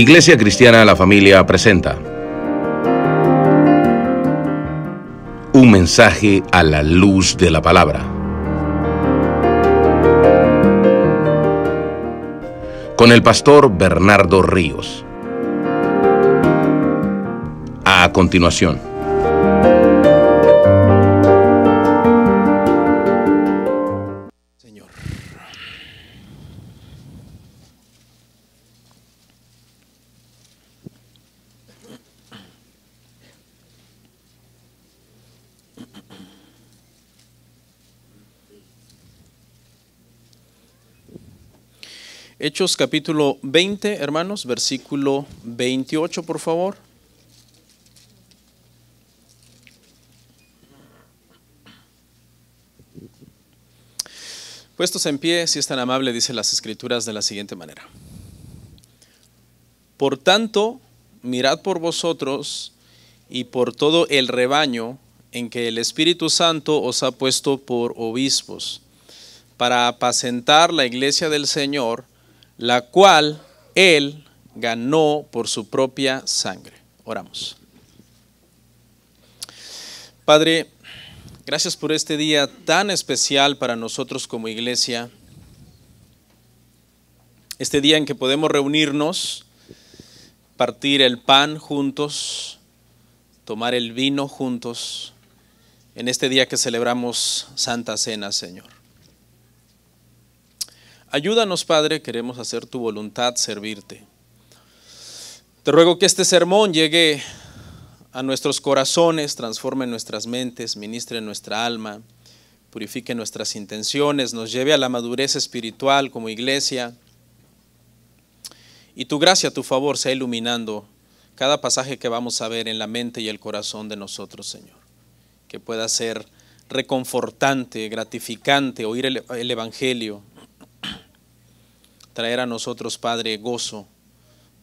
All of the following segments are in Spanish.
Iglesia Cristiana La Familia presenta un mensaje a la luz de la palabra. Con el pastor Bernardo Ríos. A continuación. Hechos capítulo 20, hermanos, versículo 28, por favor. Puestos en pie, si es tan amable, dice las escrituras de la siguiente manera. Por tanto, mirad por vosotros y por todo el rebaño en que el Espíritu Santo os ha puesto por obispos, para apacentar la iglesia del Señor, la cual Él ganó por su propia sangre. Oramos. Padre, gracias por este día tan especial para nosotros como iglesia. Este día en que podemos reunirnos, partir el pan juntos, tomar el vino juntos, en este día que celebramos Santa Cena, Señor. Ayúdanos, Padre, queremos hacer tu voluntad, servirte. Te ruego que este sermón llegue a nuestros corazones, transforme nuestras mentes, ministre nuestra alma, purifique nuestras intenciones, nos lleve a la madurez espiritual como iglesia. Y tu gracia, tu favor, sea iluminando cada pasaje que vamos a ver en la mente y el corazón de nosotros, Señor. Que pueda ser reconfortante, gratificante oír el, Evangelio, traer a nosotros, Padre, gozo,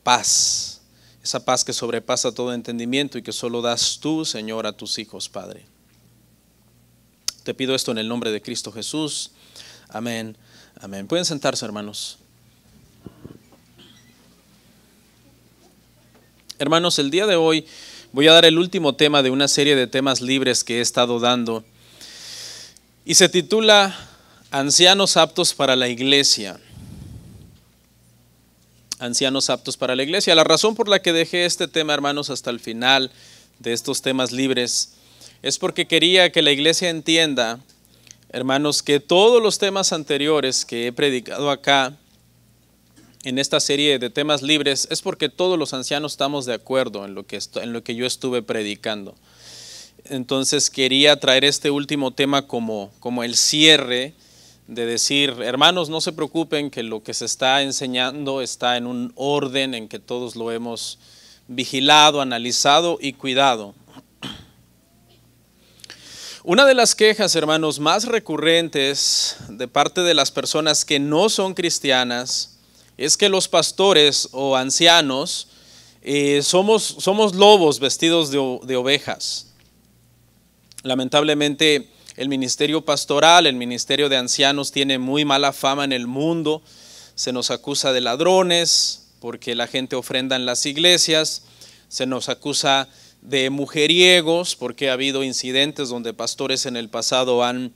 paz, esa paz que sobrepasa todo entendimiento y que solo das tú, Señor, a tus hijos, Padre. Te pido esto en el nombre de Cristo Jesús. Amén. Amén. Pueden sentarse, hermanos. Hermanos, el día de hoy voy a dar el último tema de una serie de temas libres que he estado dando y se titula Ancianos aptos para la iglesia ancianos aptos para la iglesia. La razón por la que dejé este tema, hermanos, hasta el final de estos temas libres, es porque quería que la iglesia entienda, hermanos, que todos los temas anteriores que he predicado acá, en esta serie de temas libres, es porque todos los ancianos estamos de acuerdo en lo que, en lo que yo estuve predicando. Entonces quería traer este último tema como, como el cierre de decir, hermanos, no se preocupen que lo que se está enseñando está en un orden en que todos lo hemos vigilado, analizado y cuidado. Una de las quejas, hermanos, más recurrentes de parte de las personas que no son cristianas es que los pastores o ancianos eh, somos, somos lobos vestidos de, de ovejas. Lamentablemente, el ministerio pastoral, el ministerio de ancianos tiene muy mala fama en el mundo. Se nos acusa de ladrones porque la gente ofrenda en las iglesias. Se nos acusa de mujeriegos porque ha habido incidentes donde pastores en el pasado han,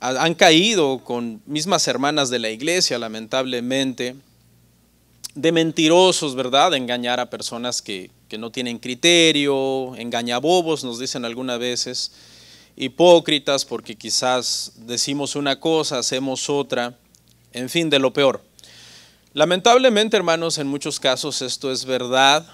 han caído con mismas hermanas de la iglesia, lamentablemente. De mentirosos, ¿verdad? engañar a personas que, que no tienen criterio, engañabobos, nos dicen algunas veces hipócritas porque quizás decimos una cosa, hacemos otra, en fin, de lo peor. Lamentablemente, hermanos, en muchos casos esto es verdad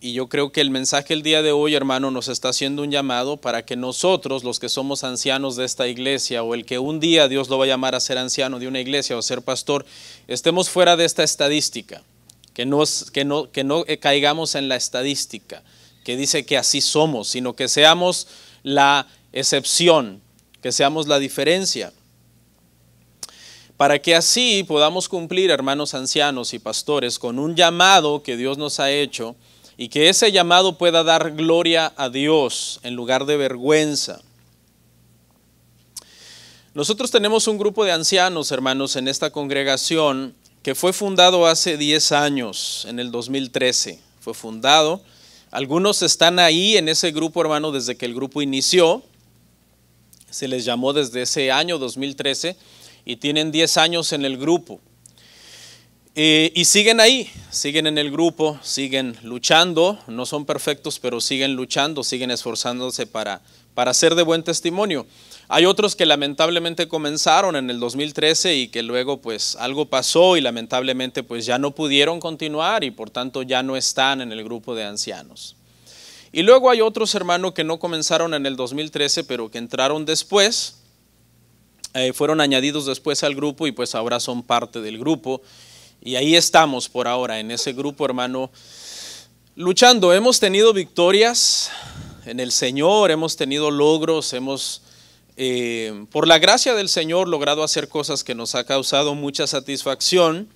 y yo creo que el mensaje el día de hoy, hermano, nos está haciendo un llamado para que nosotros, los que somos ancianos de esta iglesia o el que un día Dios lo va a llamar a ser anciano de una iglesia o ser pastor, estemos fuera de esta estadística, que, que, no, que no caigamos en la estadística que dice que así somos, sino que seamos la excepción, que seamos la diferencia, para que así podamos cumplir, hermanos ancianos y pastores, con un llamado que Dios nos ha hecho y que ese llamado pueda dar gloria a Dios en lugar de vergüenza. Nosotros tenemos un grupo de ancianos, hermanos, en esta congregación que fue fundado hace 10 años, en el 2013. Fue fundado. Algunos están ahí en ese grupo, hermano, desde que el grupo inició se les llamó desde ese año 2013 y tienen 10 años en el grupo. Eh, y siguen ahí, siguen en el grupo, siguen luchando, no son perfectos, pero siguen luchando, siguen esforzándose para, para ser de buen testimonio. Hay otros que lamentablemente comenzaron en el 2013 y que luego pues algo pasó y lamentablemente pues ya no pudieron continuar y por tanto ya no están en el grupo de ancianos. Y luego hay otros hermanos que no comenzaron en el 2013, pero que entraron después, eh, fueron añadidos después al grupo y pues ahora son parte del grupo. Y ahí estamos por ahora, en ese grupo hermano, luchando. Hemos tenido victorias en el Señor, hemos tenido logros, hemos... Eh, por la gracia del Señor logrado hacer cosas que nos ha causado mucha satisfacción,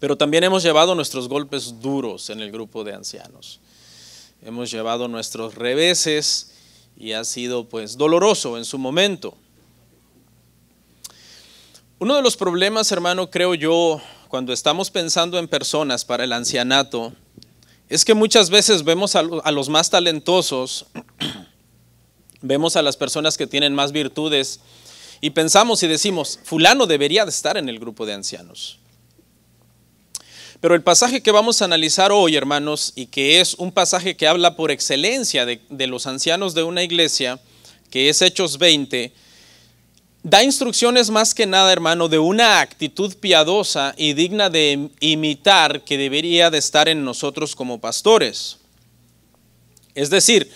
pero también hemos llevado nuestros golpes duros en el grupo de ancianos hemos llevado nuestros reveses y ha sido pues doloroso en su momento. Uno de los problemas, hermano, creo yo, cuando estamos pensando en personas para el ancianato, es que muchas veces vemos a, los más talentosos, vemos a las personas que tienen más virtudes y pensamos y decimos, fulano debería de estar en el grupo de ancianos. Pero el pasaje que vamos a analizar hoy, hermanos, y que es un pasaje que habla por excelencia de, los ancianos de una iglesia, que es Hechos 20, da instrucciones más que nada, hermano, de una actitud piadosa y digna de imitar que debería de estar en nosotros como pastores. Es decir,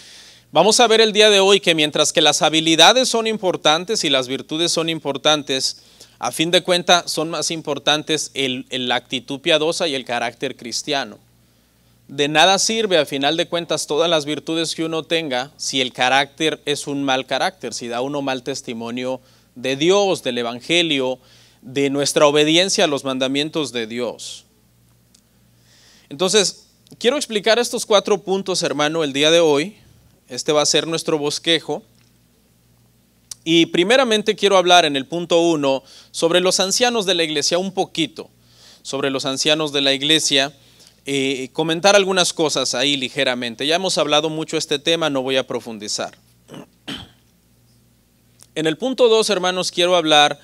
vamos a ver el día de hoy que mientras que las habilidades son importantes y las virtudes son importantes, a fin de cuentas, son más importantes la actitud piadosa y el carácter cristiano. De nada sirve, a final de cuentas, todas las virtudes que uno tenga si el carácter es un mal carácter, si da uno mal testimonio de Dios, del Evangelio, de nuestra obediencia a los mandamientos de Dios. Entonces, quiero explicar estos cuatro puntos, hermano, el día de hoy. Este va a ser nuestro bosquejo. Y primeramente quiero hablar en el punto 1 sobre los ancianos de la iglesia, un poquito sobre los ancianos de la iglesia, y eh, comentar algunas cosas ahí ligeramente. Ya hemos hablado mucho este tema, no voy a profundizar. En el punto 2, hermanos, quiero hablar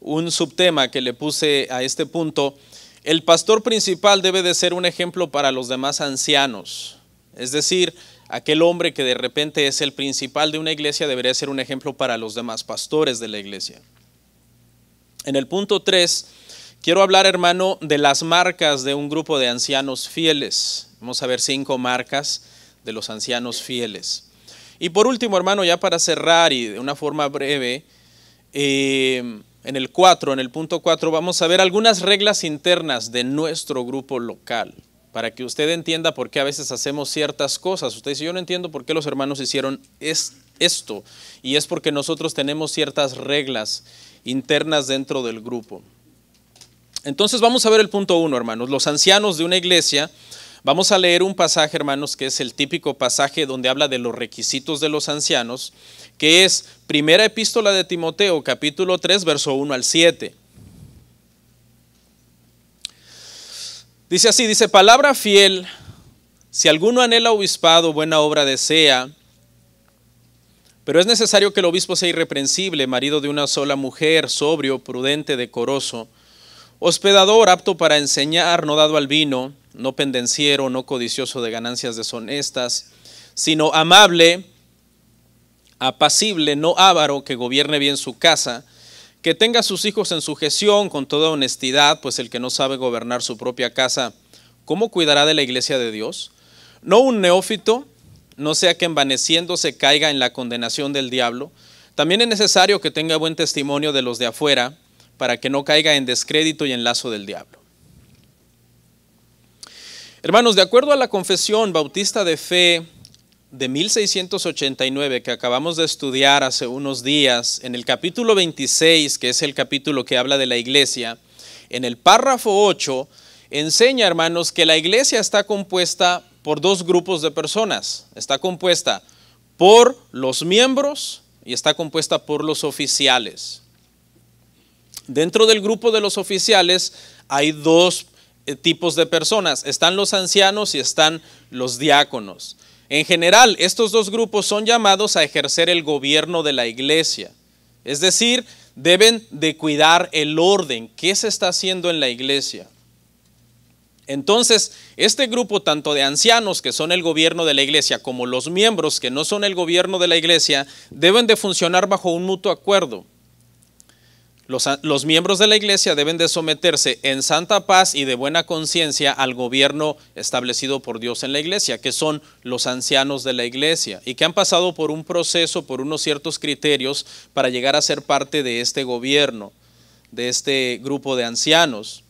un subtema que le puse a este punto. El pastor principal debe de ser un ejemplo para los demás ancianos. Es decir, Aquel hombre que de repente es el principal de una iglesia debería ser un ejemplo para los demás pastores de la iglesia. En el punto 3, quiero hablar, hermano, de las marcas de un grupo de ancianos fieles. Vamos a ver cinco marcas de los ancianos fieles. Y por último, hermano, ya para cerrar y de una forma breve, eh, en el 4, en el punto 4, vamos a ver algunas reglas internas de nuestro grupo local para que usted entienda por qué a veces hacemos ciertas cosas. Usted dice, yo no entiendo por qué los hermanos hicieron esto. Y es porque nosotros tenemos ciertas reglas internas dentro del grupo. Entonces vamos a ver el punto uno, hermanos. Los ancianos de una iglesia, vamos a leer un pasaje, hermanos, que es el típico pasaje donde habla de los requisitos de los ancianos, que es primera epístola de Timoteo, capítulo 3, verso 1 al 7. Dice así, dice, palabra fiel, si alguno anhela obispado, buena obra desea, pero es necesario que el obispo sea irreprensible, marido de una sola mujer, sobrio, prudente, decoroso, hospedador, apto para enseñar, no dado al vino, no pendenciero, no codicioso de ganancias deshonestas, sino amable, apacible, no avaro, que gobierne bien su casa, que tenga sus hijos en sujeción con toda honestidad, pues el que no sabe gobernar su propia casa, ¿cómo cuidará de la iglesia de Dios? No un neófito, no sea que envaneciéndose caiga en la condenación del diablo. También es necesario que tenga buen testimonio de los de afuera, para que no caiga en descrédito y en lazo del diablo. Hermanos, de acuerdo a la confesión bautista de fe de 1689 que acabamos de estudiar hace unos días, en el capítulo 26, que es el capítulo que habla de la iglesia, en el párrafo 8, enseña, hermanos, que la iglesia está compuesta por dos grupos de personas. Está compuesta por los miembros y está compuesta por los oficiales. Dentro del grupo de los oficiales hay dos eh, tipos de personas. Están los ancianos y están los diáconos. En general, estos dos grupos son llamados a ejercer el gobierno de la iglesia, es decir, deben de cuidar el orden, qué se está haciendo en la iglesia. Entonces, este grupo tanto de ancianos que son el gobierno de la iglesia como los miembros que no son el gobierno de la iglesia deben de funcionar bajo un mutuo acuerdo. Los, miembros de la Iglesia deben de someterse en santa paz y de buena conciencia al gobierno establecido por Dios en la Iglesia, que son los ancianos de la Iglesia y que han pasado por un proceso, por unos ciertos criterios para llegar a ser parte de este gobierno, de este grupo de ancianos.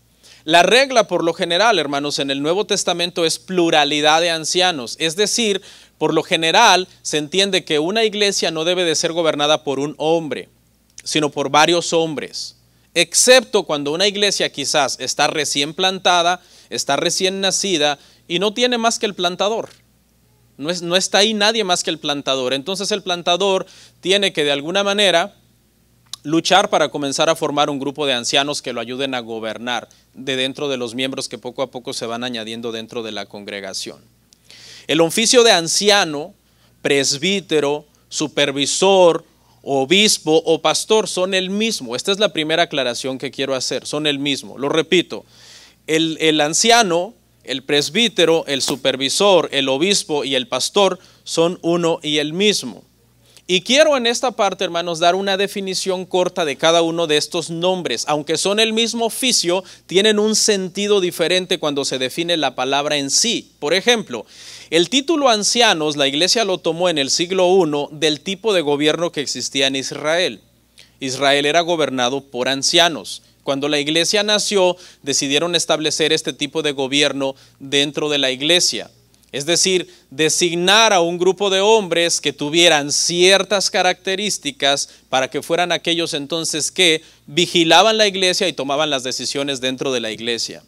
La regla por lo general, hermanos, en el Nuevo Testamento es pluralidad de ancianos, es decir, por lo general se entiende que una iglesia no debe de ser gobernada por un hombre sino por varios hombres, excepto cuando una iglesia quizás está recién plantada, está recién nacida y no tiene más que el plantador. No, es, no está ahí nadie más que el plantador. Entonces el plantador tiene que de alguna manera luchar para comenzar a formar un grupo de ancianos que lo ayuden a gobernar de dentro de los miembros que poco a poco se van añadiendo dentro de la congregación. El oficio de anciano, presbítero, supervisor, obispo o pastor son el mismo. Esta es la primera aclaración que quiero hacer, son el mismo. Lo repito, el, el anciano, el presbítero, el supervisor, el obispo y el pastor son uno y el mismo. Y quiero en esta parte, hermanos, dar una definición corta de cada uno de estos nombres. Aunque son el mismo oficio, tienen un sentido diferente cuando se define la palabra en sí. Por ejemplo, el título ancianos, la iglesia lo tomó en el siglo I del tipo de gobierno que existía en Israel. Israel era gobernado por ancianos. Cuando la iglesia nació, decidieron establecer este tipo de gobierno dentro de la iglesia. Es decir, designar a un grupo de hombres que tuvieran ciertas características para que fueran aquellos entonces que vigilaban la iglesia y tomaban las decisiones dentro de la iglesia.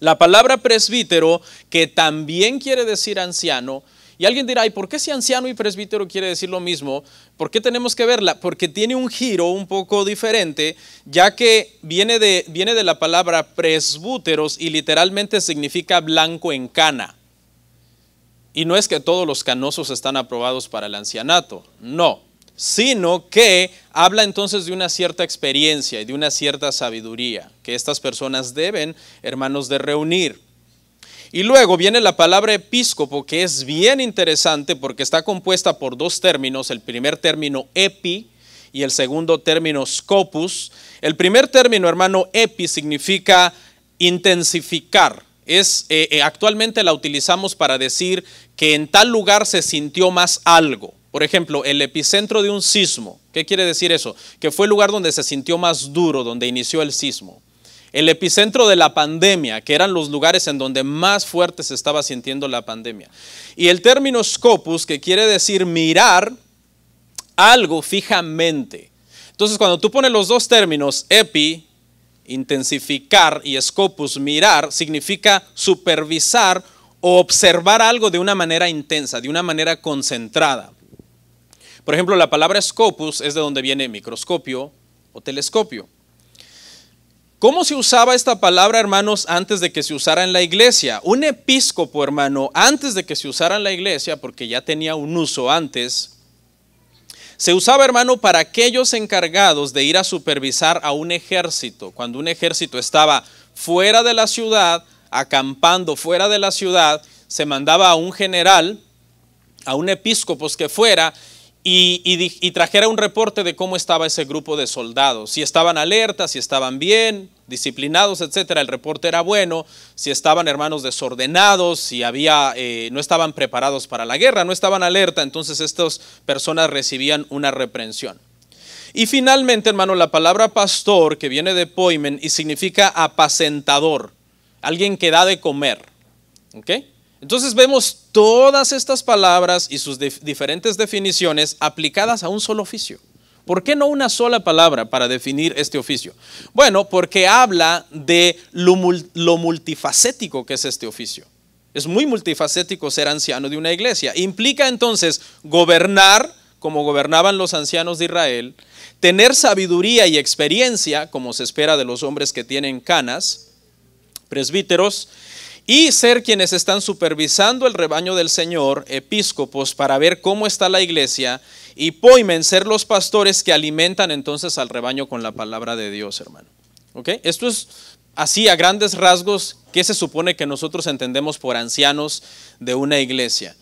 La palabra presbítero, que también quiere decir anciano, y alguien dirá, por qué si anciano y presbítero quiere decir lo mismo? ¿Por qué tenemos que verla? Porque tiene un giro un poco diferente, ya que viene de, viene de la palabra presbúteros y literalmente significa blanco en cana. Y no es que todos los canosos están aprobados para el ancianato, no sino que habla entonces de una cierta experiencia y de una cierta sabiduría que estas personas deben, hermanos, de reunir. Y luego viene la palabra episcopo, que es bien interesante porque está compuesta por dos términos, el primer término epi y el segundo término scopus. El primer término, hermano, epi significa intensificar, es eh, eh, actualmente la utilizamos para decir que en tal lugar se sintió más algo. Por ejemplo, el epicentro de un sismo. ¿Qué quiere decir eso? Que fue el lugar donde se sintió más duro, donde inició el sismo. El epicentro de la pandemia, que eran los lugares en donde más fuerte se estaba sintiendo la pandemia. Y el término scopus, que quiere decir mirar algo fijamente. Entonces, cuando tú pones los dos términos, epi, intensificar, y scopus, mirar, significa supervisar o observar algo de una manera intensa, de una manera concentrada. Por ejemplo, la palabra scopus es de donde viene microscopio o telescopio. ¿Cómo se usaba esta palabra, hermanos, antes de que se usara en la iglesia? Un episcopo, hermano, antes de que se usara en la iglesia, porque ya tenía un uso antes, se usaba, hermano, para aquellos encargados de ir a supervisar a un ejército. Cuando un ejército estaba fuera de la ciudad, acampando fuera de la ciudad, se mandaba a un general, a un episcopos que fuera y, trajera un reporte de cómo estaba ese grupo de soldados, si estaban alertas, si estaban bien, disciplinados, etcétera. El reporte era bueno, si estaban hermanos desordenados, si había, eh, no estaban preparados para la guerra, no estaban alerta, entonces estas personas recibían una reprensión. Y finalmente, hermano, la palabra pastor, que viene de poimen y significa apacentador, alguien que da de comer. ¿ok?, entonces vemos todas estas palabras y sus diferentes definiciones aplicadas a un solo oficio. ¿Por qué no una sola palabra para definir este oficio? Bueno, porque habla de lo multifacético que es este oficio. Es muy multifacético ser anciano de una iglesia. Implica entonces gobernar como gobernaban los ancianos de Israel, tener sabiduría y experiencia, como se espera de los hombres que tienen canas, presbíteros, y ser quienes están supervisando el rebaño del Señor, episcopos, para ver cómo está la iglesia, y poimen, ser los pastores que alimentan entonces al rebaño con la palabra de Dios, hermano. Esto es así a grandes rasgos que se supone que nosotros entendemos por ancianos de una iglesia.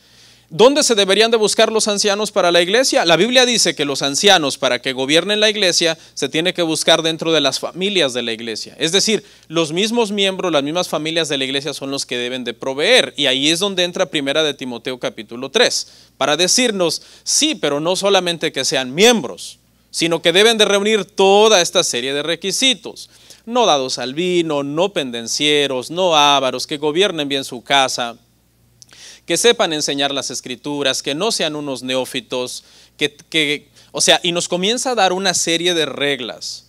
¿Dónde se deberían de buscar los ancianos para la iglesia? La Biblia dice que los ancianos para que gobiernen la iglesia se tiene que buscar dentro de las familias de la iglesia. Es decir, los mismos miembros, las mismas familias de la iglesia son los que deben de proveer. Y ahí es donde entra primera de Timoteo capítulo 3, para decirnos, sí, pero no solamente que sean miembros, sino que deben de reunir toda esta serie de requisitos no dados al vino, no pendencieros, no ávaros, que gobiernen bien su casa, que sepan enseñar las escrituras, que no sean unos neófitos, que, o sea, y nos comienza a dar una serie de reglas.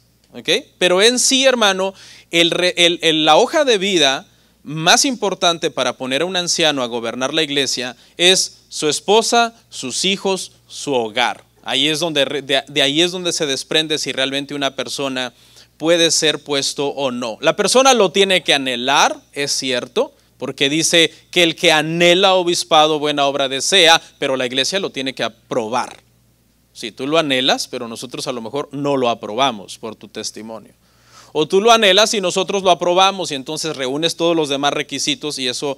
Pero en sí, hermano, el, el, la hoja de vida más importante para poner a un anciano a gobernar la iglesia es su esposa, sus hijos, su hogar. Ahí es donde, de ahí es donde se desprende si realmente una persona puede ser puesto o no. La persona lo tiene que anhelar, es cierto, porque dice que el que anhela obispado buena obra desea, pero la iglesia lo tiene que aprobar. Si tú lo anhelas, pero nosotros a lo mejor no lo aprobamos por tu testimonio. O tú lo anhelas y nosotros lo aprobamos y entonces reúnes todos los demás requisitos y eso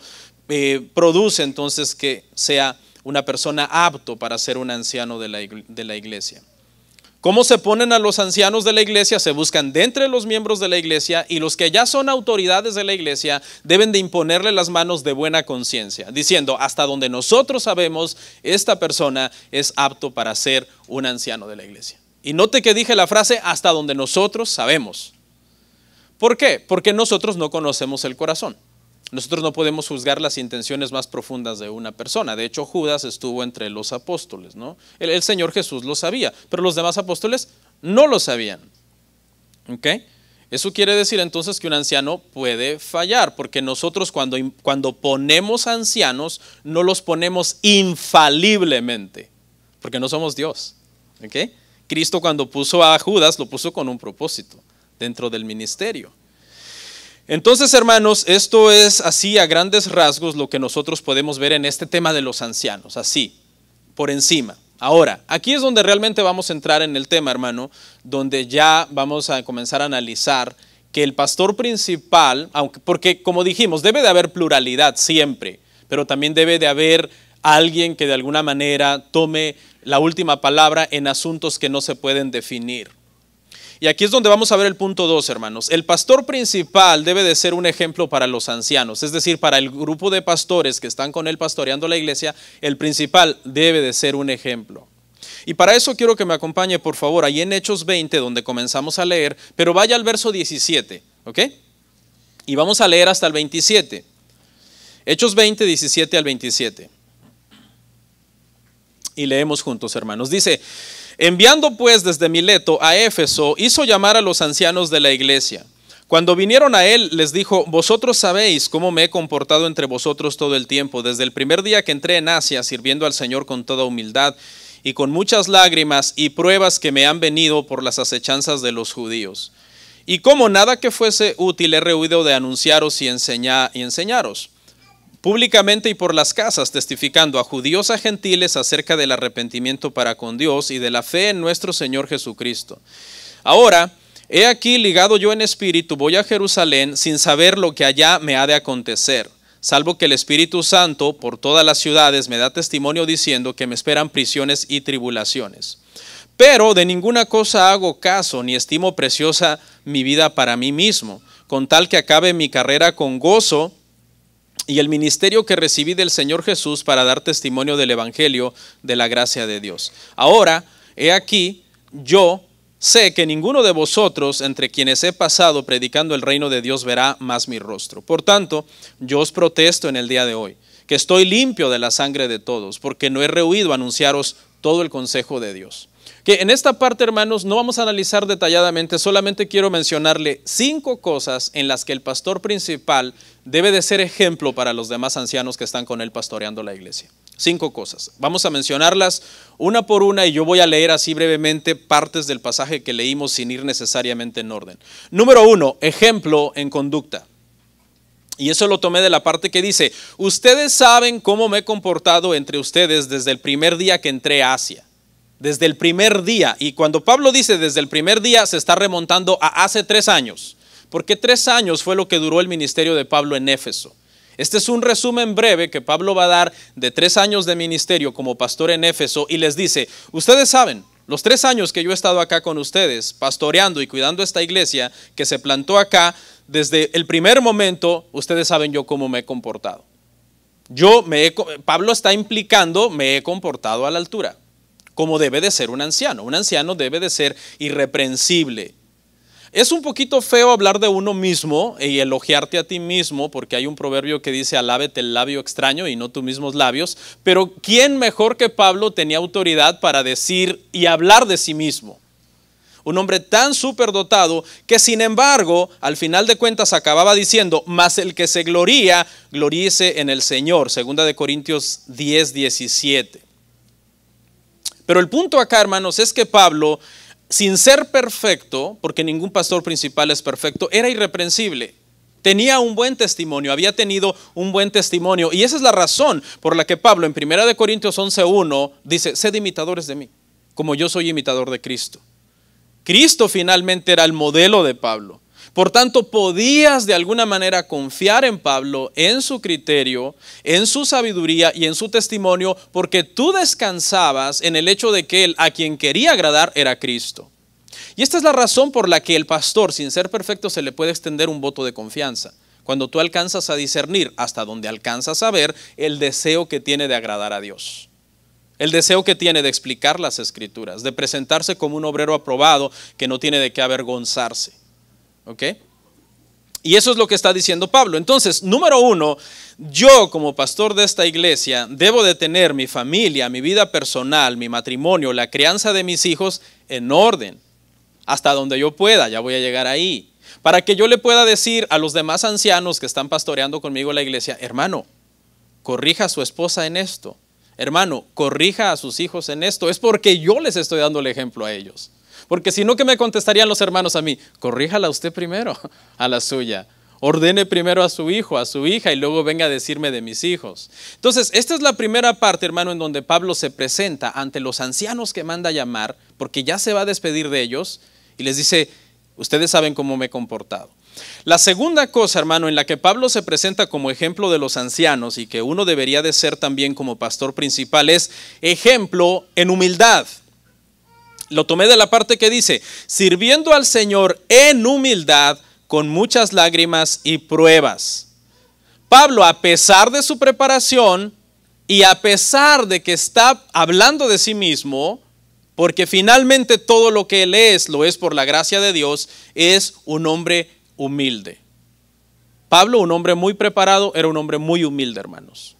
eh, produce entonces que sea una persona apto para ser un anciano de la iglesia. ¿Cómo se ponen a los ancianos de la iglesia? Se buscan de entre los miembros de la iglesia y los que ya son autoridades de la iglesia deben de imponerle las manos de buena conciencia, diciendo, hasta donde nosotros sabemos, esta persona es apto para ser un anciano de la iglesia. Y note que dije la frase, hasta donde nosotros sabemos. ¿Por qué? Porque nosotros no conocemos el corazón. Nosotros no podemos juzgar las intenciones más profundas de una persona. De hecho, Judas estuvo entre los apóstoles, ¿no? El, Señor Jesús lo sabía, pero los demás apóstoles no lo sabían. Eso quiere decir entonces que un anciano puede fallar, porque nosotros cuando, cuando ponemos ancianos, no los ponemos infaliblemente, porque no somos Dios. Cristo cuando puso a Judas, lo puso con un propósito dentro del ministerio. Entonces, hermanos, esto es así a grandes rasgos lo que nosotros podemos ver en este tema de los ancianos, así, por encima. Ahora, aquí es donde realmente vamos a entrar en el tema, hermano, donde ya vamos a comenzar a analizar que el pastor principal, aunque, porque como dijimos, debe de haber pluralidad siempre, pero también debe de haber alguien que de alguna manera tome la última palabra en asuntos que no se pueden definir. Y aquí es donde vamos a ver el punto 2, hermanos. El pastor principal debe de ser un ejemplo para los ancianos, es decir, para el grupo de pastores que están con él pastoreando la iglesia, el principal debe de ser un ejemplo. Y para eso quiero que me acompañe, por favor, ahí en Hechos 20, donde comenzamos a leer, pero vaya al verso 17, ¿ok? Y vamos a leer hasta el 27. Hechos 20, 17 al 27. Y leemos juntos, hermanos. Dice, Enviando pues desde Mileto a Éfeso, hizo llamar a los ancianos de la iglesia. Cuando vinieron a él, les dijo, vosotros sabéis cómo me he comportado entre vosotros todo el tiempo, desde el primer día que entré en Asia, sirviendo al Señor con toda humildad y con muchas lágrimas y pruebas que me han venido por las acechanzas de los judíos. Y como nada que fuese útil he rehuido de anunciaros y enseñaros públicamente y por las casas, testificando a judíos a gentiles acerca del arrepentimiento para con Dios y de la fe en nuestro Señor Jesucristo. Ahora, he aquí ligado yo en espíritu, voy a Jerusalén sin saber lo que allá me ha de acontecer, salvo que el Espíritu Santo por todas las ciudades me da testimonio diciendo que me esperan prisiones y tribulaciones. Pero de ninguna cosa hago caso, ni estimo preciosa mi vida para mí mismo, con tal que acabe mi carrera con gozo y el ministerio que recibí del Señor Jesús para dar testimonio del Evangelio de la gracia de Dios. Ahora, he aquí, yo sé que ninguno de vosotros entre quienes he pasado predicando el reino de Dios verá más mi rostro. Por tanto, yo os protesto en el día de hoy, que estoy limpio de la sangre de todos, porque no he rehuido anunciaros todo el consejo de Dios. Que en esta parte, hermanos, no vamos a analizar detalladamente, solamente quiero mencionarle cinco cosas en las que el pastor principal debe de ser ejemplo para los demás ancianos que están con él pastoreando la iglesia. Cinco cosas. Vamos a mencionarlas una por una y yo voy a leer así brevemente partes del pasaje que leímos sin ir necesariamente en orden. Número uno, ejemplo en conducta. Y eso lo tomé de la parte que dice, ustedes saben cómo me he comportado entre ustedes desde el primer día que entré a Asia desde el primer día. Y cuando Pablo dice desde el primer día, se está remontando a hace tres años, porque tres años fue lo que duró el ministerio de Pablo en Éfeso. Este es un resumen breve que Pablo va a dar de tres años de ministerio como pastor en Éfeso y les dice, ustedes saben, los tres años que yo he estado acá con ustedes, pastoreando y cuidando esta iglesia que se plantó acá, desde el primer momento, ustedes saben yo cómo me he comportado. Yo me he, Pablo está implicando, me he comportado a la altura como debe de ser un anciano. Un anciano debe de ser irreprensible. Es un poquito feo hablar de uno mismo y elogiarte a ti mismo, porque hay un proverbio que dice, alábete el labio extraño y no tus mismos labios, pero ¿quién mejor que Pablo tenía autoridad para decir y hablar de sí mismo? Un hombre tan superdotado que sin embargo, al final de cuentas acababa diciendo, mas el que se gloría, gloríese en el Señor, segunda de Corintios 10, 17. Pero el punto acá, hermanos, es que Pablo, sin ser perfecto, porque ningún pastor principal es perfecto, era irreprensible. Tenía un buen testimonio, había tenido un buen testimonio. Y esa es la razón por la que Pablo en 1 Corintios 11.1 dice, sed imitadores de mí, como yo soy imitador de Cristo. Cristo finalmente era el modelo de Pablo. Por tanto, podías de alguna manera confiar en Pablo, en su criterio, en su sabiduría y en su testimonio, porque tú descansabas en el hecho de que él a quien quería agradar era Cristo. Y esta es la razón por la que el pastor, sin ser perfecto, se le puede extender un voto de confianza. Cuando tú alcanzas a discernir hasta donde alcanzas a ver el deseo que tiene de agradar a Dios. El deseo que tiene de explicar las escrituras, de presentarse como un obrero aprobado que no tiene de qué avergonzarse. ¿Ok? Y eso es lo que está diciendo Pablo. Entonces, número uno, yo como pastor de esta iglesia debo de tener mi familia, mi vida personal, mi matrimonio, la crianza de mis hijos en orden, hasta donde yo pueda, ya voy a llegar ahí, para que yo le pueda decir a los demás ancianos que están pastoreando conmigo la iglesia, hermano, corrija a su esposa en esto, hermano, corrija a sus hijos en esto, es porque yo les estoy dando el ejemplo a ellos. Porque si no, ¿qué me contestarían los hermanos a mí? Corríjala usted primero a la suya. Ordene primero a su hijo, a su hija, y luego venga a decirme de mis hijos. Entonces, esta es la primera parte, hermano, en donde Pablo se presenta ante los ancianos que manda llamar, porque ya se va a despedir de ellos, y les dice, ustedes saben cómo me he comportado. La segunda cosa, hermano, en la que Pablo se presenta como ejemplo de los ancianos y que uno debería de ser también como pastor principal es ejemplo en humildad. Lo tomé de la parte que dice, sirviendo al Señor en humildad, con muchas lágrimas y pruebas. Pablo, a pesar de su preparación y a pesar de que está hablando de sí mismo, porque finalmente todo lo que él es, lo es por la gracia de Dios, es un hombre humilde. Pablo, un hombre muy preparado, era un hombre muy humilde, hermanos.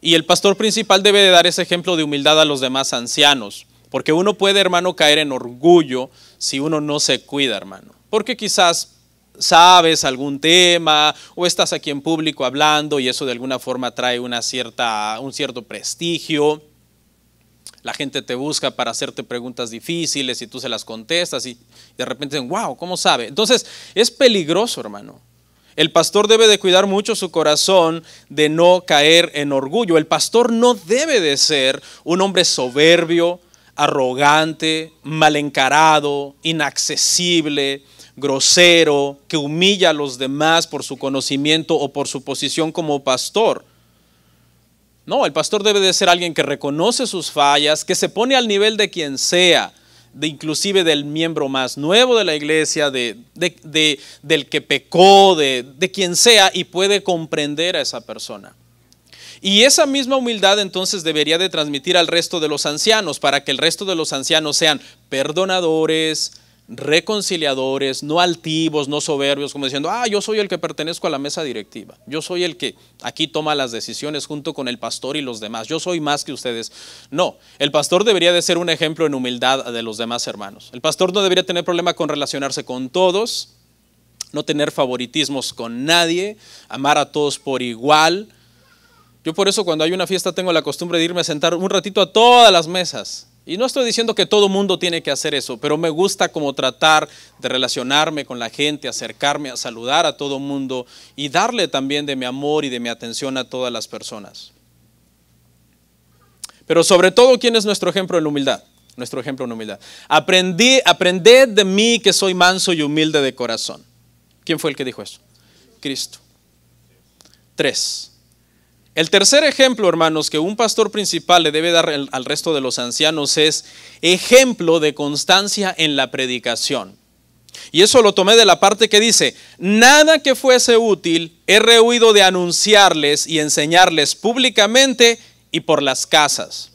Y el pastor principal debe de dar ese ejemplo de humildad a los demás ancianos. Porque uno puede, hermano, caer en orgullo si uno no se cuida, hermano. Porque quizás sabes algún tema o estás aquí en público hablando y eso de alguna forma trae una cierta, un cierto prestigio. La gente te busca para hacerte preguntas difíciles y tú se las contestas y de repente dicen, wow, ¿cómo sabe? Entonces es peligroso, hermano. El pastor debe de cuidar mucho su corazón de no caer en orgullo. El pastor no debe de ser un hombre soberbio, arrogante, mal encarado, inaccesible, grosero, que humilla a los demás por su conocimiento o por su posición como pastor. No, el pastor debe de ser alguien que reconoce sus fallas, que se pone al nivel de quien sea, de inclusive del miembro más nuevo de la iglesia, de, del que pecó, de quien sea, y puede comprender a esa persona. Y esa misma humildad entonces debería de transmitir al resto de los ancianos para que el resto de los ancianos sean perdonadores, reconciliadores, no altivos, no soberbios, como diciendo, ah, yo soy el que pertenezco a la mesa directiva, yo soy el que aquí toma las decisiones junto con el pastor y los demás, yo soy más que ustedes. No, el pastor debería de ser un ejemplo en humildad de los demás hermanos. El pastor no debería tener problema con relacionarse con todos, no tener favoritismos con nadie, amar a todos por igual, yo por eso cuando hay una fiesta tengo la costumbre de irme a sentar un ratito a todas las mesas. Y no estoy diciendo que todo mundo tiene que hacer eso, pero me gusta como tratar de relacionarme con la gente, acercarme a saludar a todo mundo y darle también de mi amor y de mi atención a todas las personas. Pero sobre todo, ¿quién es nuestro ejemplo en humildad? Nuestro ejemplo en humildad. Aprendí, aprended de mí que soy manso y humilde de corazón. ¿Quién fue el que dijo eso? Cristo. Tres. El tercer ejemplo, hermanos, que un pastor principal le debe dar al resto de los ancianos es ejemplo de constancia en la predicación. Y eso lo tomé de la parte que dice, nada que fuese útil he rehuido de anunciarles y enseñarles públicamente y por las casas.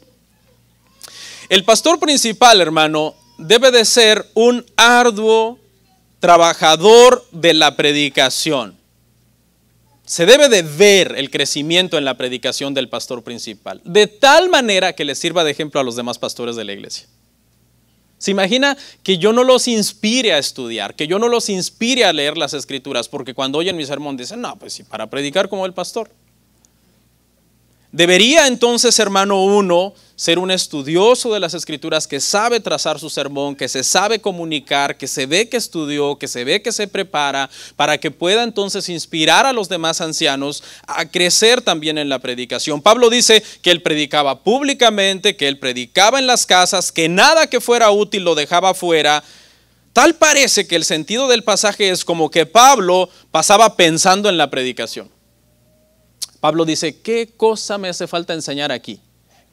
El pastor principal, hermano, debe de ser un arduo trabajador de la predicación se debe de ver el crecimiento en la predicación del pastor principal, de tal manera que le sirva de ejemplo a los demás pastores de la iglesia. Se imagina que yo no los inspire a estudiar, que yo no los inspire a leer las escrituras, porque cuando oyen mi sermón dicen, no, pues sí, para predicar como el pastor. Debería entonces, hermano uno, ser un estudioso de las escrituras que sabe trazar su sermón, que se sabe comunicar, que se ve que estudió, que se ve que se prepara, para que pueda entonces inspirar a los demás ancianos a crecer también en la predicación. Pablo dice que él predicaba públicamente, que él predicaba en las casas, que nada que fuera útil lo dejaba fuera. Tal parece que el sentido del pasaje es como que Pablo pasaba pensando en la predicación. Pablo dice, ¿qué cosa me hace falta enseñar aquí?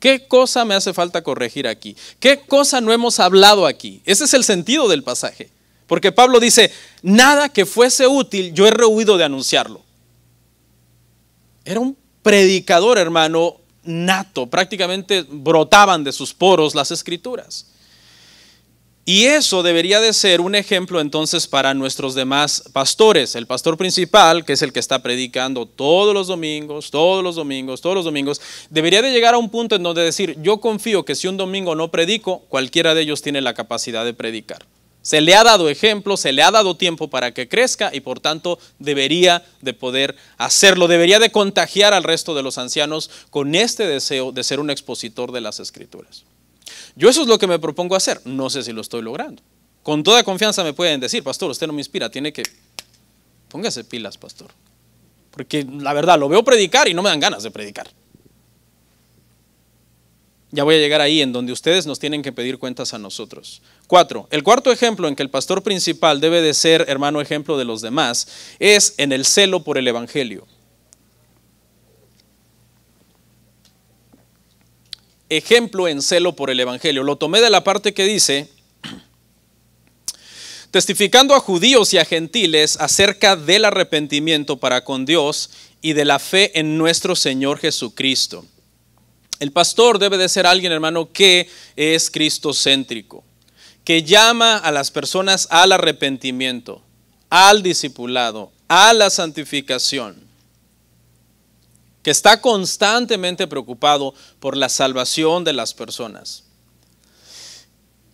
¿Qué cosa me hace falta corregir aquí? ¿Qué cosa no hemos hablado aquí? Ese es el sentido del pasaje. Porque Pablo dice, nada que fuese útil yo he rehuido de anunciarlo. Era un predicador, hermano, nato. Prácticamente brotaban de sus poros las escrituras. Y eso debería de ser un ejemplo entonces para nuestros demás pastores. El pastor principal, que es el que está predicando todos los domingos, todos los domingos, todos los domingos, debería de llegar a un punto en donde decir, yo confío que si un domingo no predico, cualquiera de ellos tiene la capacidad de predicar. Se le ha dado ejemplo, se le ha dado tiempo para que crezca y por tanto debería de poder hacerlo, debería de contagiar al resto de los ancianos con este deseo de ser un expositor de las escrituras. Yo eso es lo que me propongo hacer. No sé si lo estoy logrando. Con toda confianza me pueden decir, pastor, usted no me inspira, tiene que... Póngase pilas, pastor. Porque la verdad, lo veo predicar y no me dan ganas de predicar. Ya voy a llegar ahí en donde ustedes nos tienen que pedir cuentas a nosotros. Cuatro, el cuarto ejemplo en que el pastor principal debe de ser hermano ejemplo de los demás es en el celo por el Evangelio. ejemplo en celo por el Evangelio. Lo tomé de la parte que dice, testificando a judíos y a gentiles acerca del arrepentimiento para con Dios y de la fe en nuestro Señor Jesucristo. El pastor debe de ser alguien, hermano, que es cristo-céntrico, que llama a las personas al arrepentimiento, al discipulado, a la santificación que está constantemente preocupado por la salvación de las personas.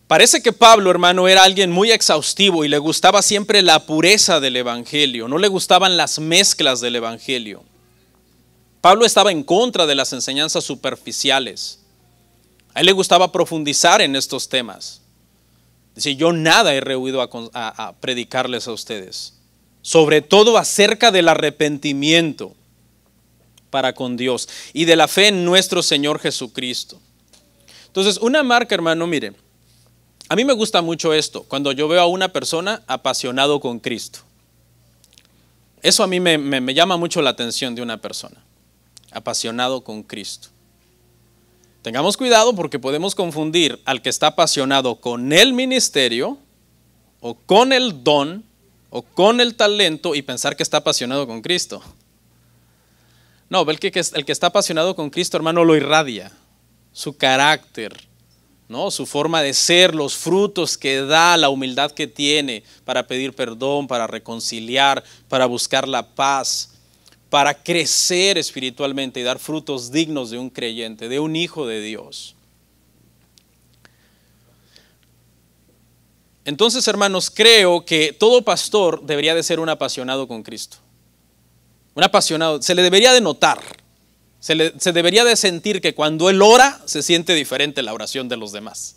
Parece que Pablo, hermano, era alguien muy exhaustivo y le gustaba siempre la pureza del Evangelio, no le gustaban las mezclas del Evangelio. Pablo estaba en contra de las enseñanzas superficiales. A él le gustaba profundizar en estos temas. Dice, yo nada he rehuido a, predicarles a ustedes, sobre todo acerca del arrepentimiento para con Dios y de la fe en nuestro Señor Jesucristo. Entonces, una marca, hermano, mire, a mí me gusta mucho esto, cuando yo veo a una persona apasionado con Cristo. Eso a mí me, me llama mucho la atención de una persona, apasionado con Cristo. Tengamos cuidado porque podemos confundir al que está apasionado con el ministerio o con el don o con el talento y pensar que está apasionado con Cristo. No, el que, el que está apasionado con Cristo, hermano, lo irradia. Su carácter, ¿no? su forma de ser, los frutos que da, la humildad que tiene para pedir perdón, para reconciliar, para buscar la paz, para crecer espiritualmente y dar frutos dignos de un creyente, de un hijo de Dios. Entonces, hermanos, creo que todo pastor debería de ser un apasionado con Cristo un apasionado, se le debería de notar, se, debería de sentir que cuando él ora se siente diferente la oración de los demás.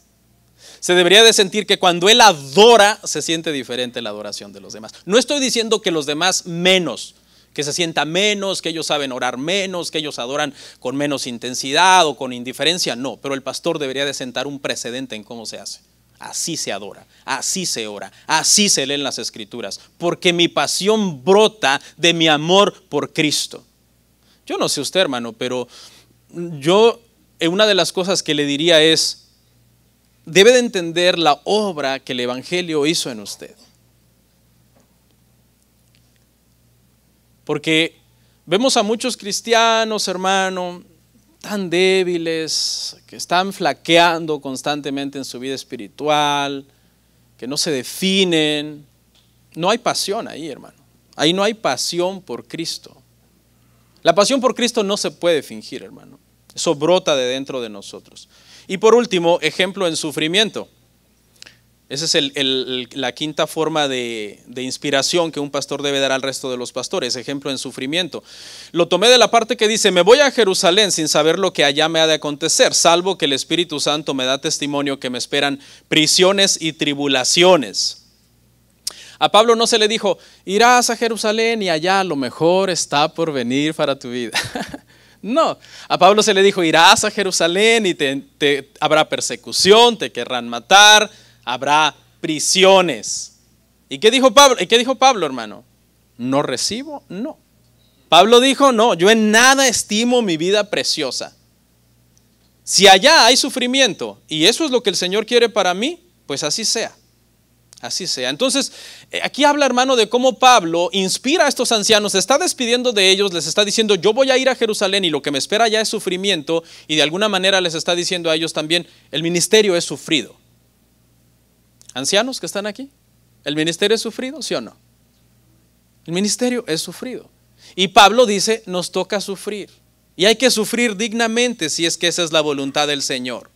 Se debería de sentir que cuando él adora se siente diferente la adoración de los demás. No estoy diciendo que los demás menos, que se sienta menos, que ellos saben orar menos, que ellos adoran con menos intensidad o con indiferencia, no, pero el pastor debería de sentar un precedente en cómo se hace así se adora, así se ora, así se leen las escrituras, porque mi pasión brota de mi amor por Cristo. Yo no sé usted, hermano, pero yo eh, una de las cosas que le diría es, debe de entender la obra que el Evangelio hizo en usted. Porque vemos a muchos cristianos, hermano, tan débiles, que están flaqueando constantemente en su vida espiritual, que no se definen. No hay pasión ahí, hermano. Ahí no hay pasión por Cristo. La pasión por Cristo no se puede fingir, hermano. Eso brota de dentro de nosotros. Y por último, ejemplo en sufrimiento. Esa es la quinta forma de, inspiración que un pastor debe dar al resto de los pastores, ejemplo en sufrimiento. Lo tomé de la parte que dice, me voy a Jerusalén sin saber lo que allá me ha de acontecer, salvo que el Espíritu Santo me da testimonio que me esperan prisiones y tribulaciones. A Pablo no se le dijo, irás a Jerusalén y allá lo mejor está por venir para tu vida. No, a Pablo se le dijo, irás a Jerusalén y habrá persecución, te querrán matar, habrá prisiones. ¿Y qué dijo Pablo? ¿Y dijo Pablo, hermano? ¿No recibo? No. Pablo dijo, no, yo en nada estimo mi vida preciosa. Si allá hay sufrimiento y eso es lo que el Señor quiere para mí, pues así sea. Así sea. Entonces, eh, aquí habla hermano de cómo Pablo inspira a estos ancianos, se está despidiendo de ellos, les está diciendo, yo voy a ir a Jerusalén y lo que me espera ya es sufrimiento, y de alguna manera les está diciendo a ellos también, el ministerio es sufrido ancianos que están aquí, ¿el ministerio es sufrido, sí o no? El ministerio es sufrido. Y Pablo dice, nos toca sufrir. Y hay que sufrir dignamente si es que esa es la voluntad del Señor.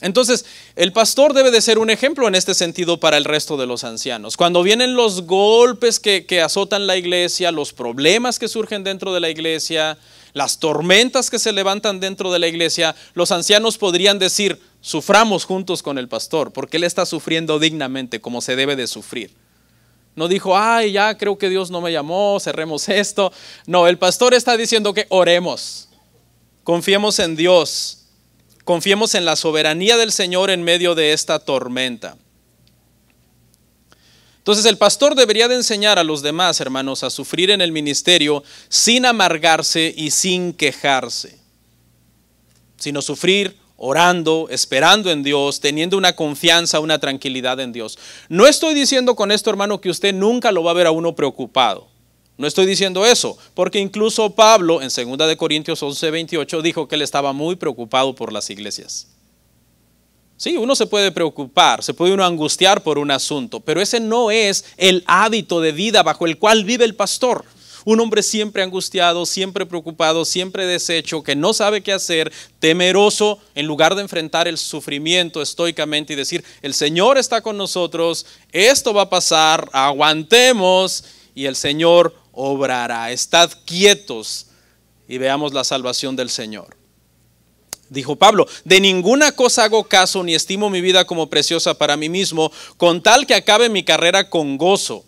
Entonces, el pastor debe de ser un ejemplo en este sentido para el resto de los ancianos. Cuando vienen los golpes que, que, azotan la iglesia, los problemas que surgen dentro de la iglesia, las tormentas que se levantan dentro de la iglesia, los ancianos podrían decir, Suframos juntos con el pastor, porque él está sufriendo dignamente como se debe de sufrir. No dijo, ay, ya creo que Dios no me llamó, cerremos esto. No, el pastor está diciendo que oremos, confiemos en Dios, confiemos en la soberanía del Señor en medio de esta tormenta. Entonces el pastor debería de enseñar a los demás hermanos a sufrir en el ministerio sin amargarse y sin quejarse, sino sufrir orando, esperando en Dios, teniendo una confianza, una tranquilidad en Dios. No estoy diciendo con esto, hermano, que usted nunca lo va a ver a uno preocupado. No estoy diciendo eso, porque incluso Pablo en 2 Corintios 11, 28 dijo que él estaba muy preocupado por las iglesias. Sí, uno se puede preocupar, se puede uno angustiar por un asunto, pero ese no es el hábito de vida bajo el cual vive el pastor. Un hombre siempre angustiado, siempre preocupado, siempre deshecho, que no sabe qué hacer, temeroso, en lugar de enfrentar el sufrimiento estoicamente y decir, el Señor está con nosotros, esto va a pasar, aguantemos y el Señor obrará. Estad quietos y veamos la salvación del Señor. Dijo Pablo, de ninguna cosa hago caso ni estimo mi vida como preciosa para mí mismo, con tal que acabe mi carrera con gozo.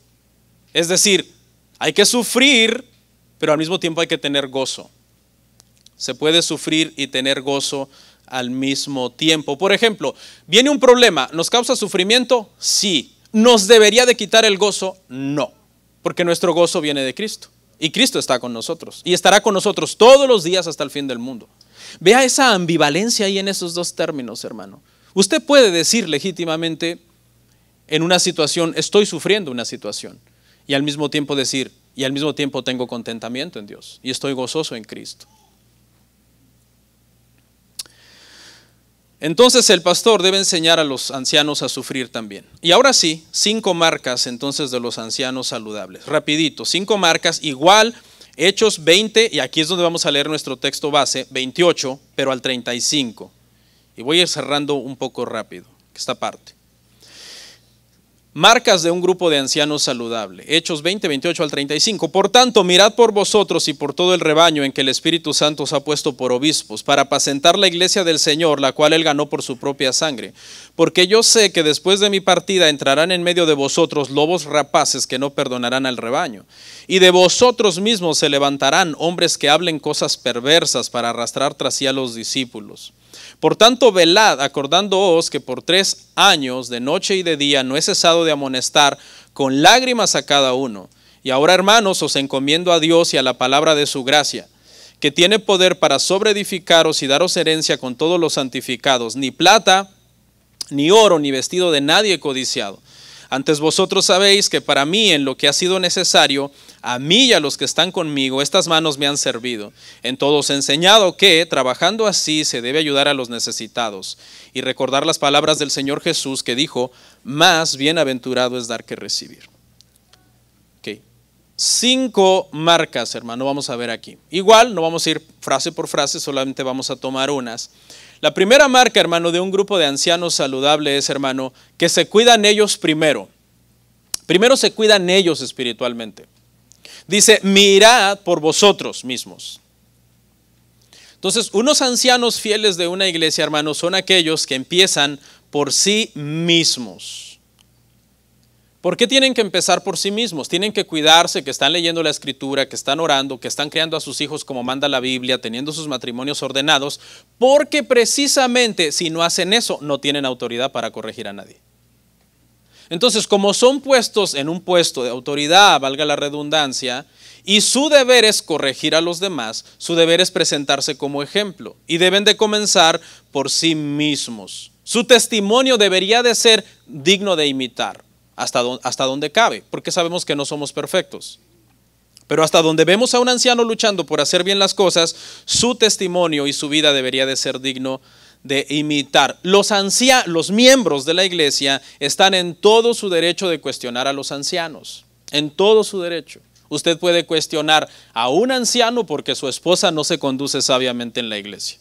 Es decir, hay que sufrir, pero al mismo tiempo hay que tener gozo. Se puede sufrir y tener gozo al mismo tiempo. Por ejemplo, viene un problema, ¿nos causa sufrimiento? Sí. ¿Nos debería de quitar el gozo? No, porque nuestro gozo viene de Cristo. Y Cristo está con nosotros. Y estará con nosotros todos los días hasta el fin del mundo. Vea esa ambivalencia ahí en esos dos términos, hermano. Usted puede decir legítimamente en una situación, estoy sufriendo una situación y al mismo tiempo decir, y al mismo tiempo tengo contentamiento en Dios y estoy gozoso en Cristo. Entonces el pastor debe enseñar a los ancianos a sufrir también. Y ahora sí, cinco marcas entonces de los ancianos saludables. Rapidito, cinco marcas igual, Hechos 20, y aquí es donde vamos a leer nuestro texto base, 28, pero al 35. Y voy a ir cerrando un poco rápido esta parte. Marcas de un grupo de ancianos saludable. Hechos 20, 28 al 35. Por tanto, mirad por vosotros y por todo el rebaño en que el Espíritu Santo os ha puesto por obispos, para apacentar la iglesia del Señor, la cual él ganó por su propia sangre. Porque yo sé que después de mi partida entrarán en medio de vosotros lobos rapaces que no perdonarán al rebaño. Y de vosotros mismos se levantarán hombres que hablen cosas perversas para arrastrar tras sí a los discípulos. Por tanto, velad, acordándoos que por tres años, de noche y de día, no he cesado de amonestar con lágrimas a cada uno. Y ahora, hermanos, os encomiendo a Dios y a la palabra de su gracia, que tiene poder para sobreedificaros y daros herencia con todos los santificados, ni plata, ni oro, ni vestido de nadie codiciado antes vosotros sabéis que para mí en lo que ha sido necesario, a mí y a los que están conmigo, estas manos me han servido. En todo he enseñado que, trabajando así, se debe ayudar a los necesitados y recordar las palabras del Señor Jesús que dijo, más bienaventurado es dar que recibir. Cinco marcas, hermano, vamos a ver aquí. Igual, no vamos a ir frase por frase, solamente vamos a tomar unas. La primera marca, hermano, de un grupo de ancianos saludable es, hermano, que se cuidan ellos primero. Primero se cuidan ellos espiritualmente. Dice, mirad por vosotros mismos. Entonces, unos ancianos fieles de una iglesia, hermano, son aquellos que empiezan por sí mismos. ¿Por qué tienen que empezar por sí mismos? Tienen que cuidarse que están leyendo la escritura, que están orando, que están creando a sus hijos como manda la Biblia, teniendo sus matrimonios ordenados, porque precisamente si no hacen eso, no tienen autoridad para corregir a nadie. Entonces, como son puestos en un puesto de autoridad, valga la redundancia, y su deber es corregir a los demás, su deber es presentarse como ejemplo, y deben de comenzar por sí mismos. Su testimonio debería de ser digno de imitar hasta, donde cabe, porque sabemos que no somos perfectos. Pero hasta donde vemos a un anciano luchando por hacer bien las cosas, su testimonio y su vida debería de ser digno de imitar. Los, ancianos, los miembros de la iglesia están en todo su derecho de cuestionar a los ancianos, en todo su derecho. Usted puede cuestionar a un anciano porque su esposa no se conduce sabiamente en la iglesia,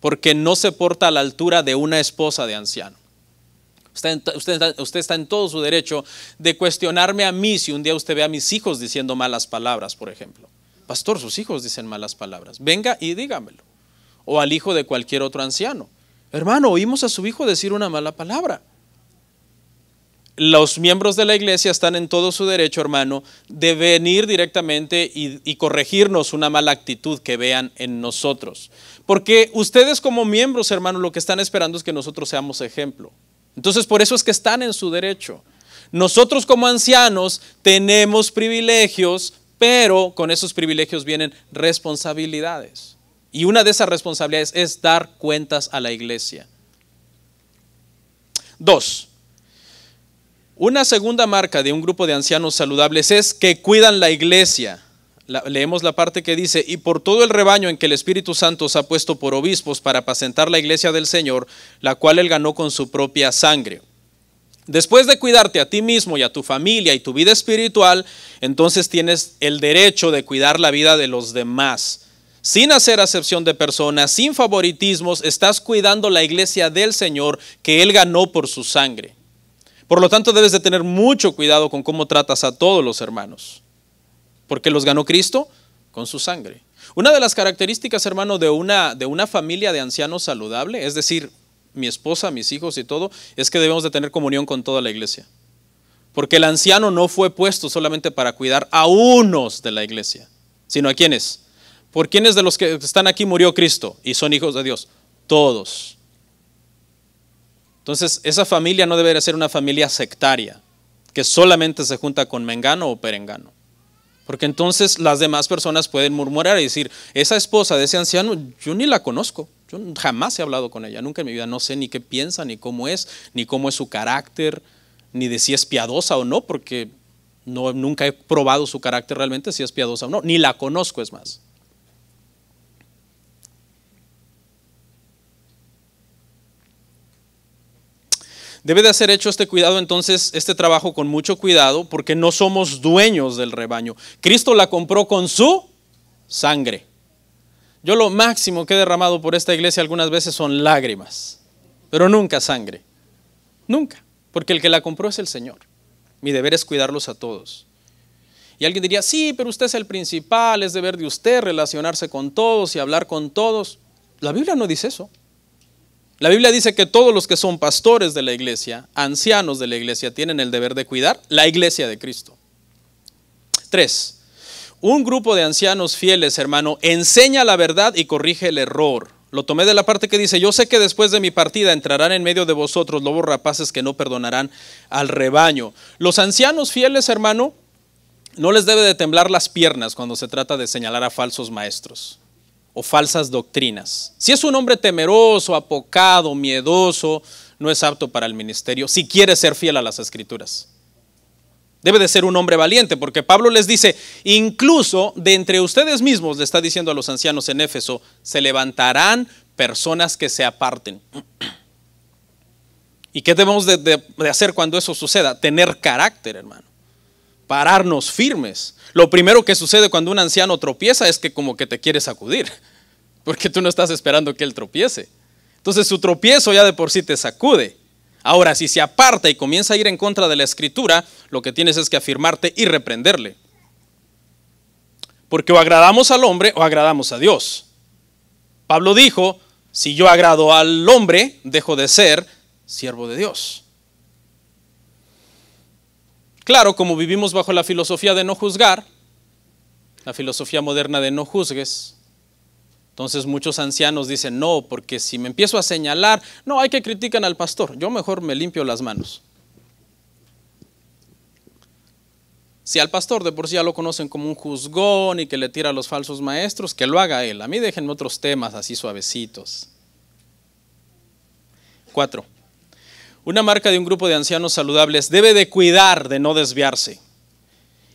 porque no se porta a la altura de una esposa de anciano. Usted, usted, está en todo su derecho de cuestionarme a mí si un día usted ve a mis hijos diciendo malas palabras, por ejemplo. Pastor, sus hijos dicen malas palabras. Venga y dígamelo. O al hijo de cualquier otro anciano. Hermano, oímos a su hijo decir una mala palabra. Los miembros de la iglesia están en todo su derecho, hermano, de venir directamente y corregirnos una mala actitud que vean en nosotros. Porque ustedes como miembros, hermano, lo que están esperando es que nosotros seamos ejemplo. Entonces por eso es que están en su derecho. Nosotros como ancianos tenemos privilegios, pero con esos privilegios vienen responsabilidades. Y una de esas responsabilidades es dar cuentas a la iglesia. Dos, una segunda marca de un grupo de ancianos saludables es que cuidan la iglesia leemos la parte que dice, y por todo el rebaño en que el Espíritu Santo se ha puesto por obispos para apacentar la iglesia del Señor, la cual él ganó con su propia sangre. Después de cuidarte a ti mismo y a tu familia y tu vida espiritual, entonces tienes el derecho de cuidar la vida de los demás. Sin hacer acepción de personas, sin favoritismos, estás cuidando la iglesia del Señor que Él ganó por su sangre. Por lo tanto, debes de tener mucho cuidado con cómo tratas a todos los hermanos porque los ganó Cristo con su sangre. Una de las características, hermano, de una, de una familia de ancianos saludable, es decir, mi esposa, mis hijos y todo, es que debemos de tener comunión con toda la iglesia. Porque el anciano no fue puesto solamente para cuidar a unos de la iglesia, sino a quienes. ¿Por quienes de los que están aquí murió Cristo y son hijos de Dios? Todos. Entonces, esa familia no debería ser una familia sectaria, que solamente se junta con Mengano o Perengano. Porque entonces las demás personas pueden murmurar y decir, esa esposa de ese anciano, yo ni la conozco, yo jamás he hablado con ella, nunca en mi vida, no sé ni qué piensa, ni cómo es, ni cómo es su carácter, ni de si es piadosa o no, porque nunca he probado su carácter realmente, si es piadosa o no, ni la conozco es más. Debe de hacer hecho este cuidado entonces, este trabajo con mucho cuidado, porque no somos dueños del rebaño. Cristo la compró con su sangre. Yo lo máximo que he derramado por esta iglesia algunas veces son lágrimas, pero nunca sangre. Nunca, porque el que la compró es el Señor. Mi deber es cuidarlos a todos. Y alguien diría, sí, pero usted es el principal, es deber de usted relacionarse con todos y hablar con todos. La Biblia no dice eso. La Biblia dice que todos los que son pastores de la iglesia, ancianos de la iglesia, tienen el deber de cuidar la iglesia de Cristo. Tres, un grupo de ancianos fieles, hermano, enseña la verdad y corrige el error. Lo tomé de la parte que dice, yo sé que después de mi partida entrarán en medio de vosotros lobos rapaces que no perdonarán al rebaño. Los ancianos fieles, hermano, no les debe de temblar las piernas cuando se trata de señalar a falsos maestros o falsas doctrinas. Si es un hombre temeroso, apocado, miedoso, no es apto para el ministerio, si quiere ser fiel a las escrituras. Debe de ser un hombre valiente, porque Pablo les dice, incluso de entre ustedes mismos, le está diciendo a los ancianos en Éfeso, se levantarán personas que se aparten. ¿Y qué debemos de, hacer cuando eso suceda? Tener carácter, hermano. Pararnos firmes, lo primero que sucede cuando un anciano tropieza es que como que te quiere sacudir, porque tú no estás esperando que él tropiece. Entonces su tropiezo ya de por sí te sacude. Ahora, si se aparta y comienza a ir en contra de la escritura, lo que tienes es que afirmarte y reprenderle. Porque o agradamos al hombre o agradamos a Dios. Pablo dijo, si yo agrado al hombre, dejo de ser siervo de Dios. Claro, como vivimos bajo la filosofía de no juzgar, la filosofía moderna de no juzgues, entonces muchos ancianos dicen, no, porque si me empiezo a señalar, no, hay que criticar al pastor, yo mejor me limpio las manos. Si al pastor de por sí ya lo conocen como un juzgón y que le tira a los falsos maestros, que lo haga él. A mí déjenme otros temas así suavecitos. Cuatro. Una marca de un grupo de ancianos saludables debe de cuidar de no desviarse.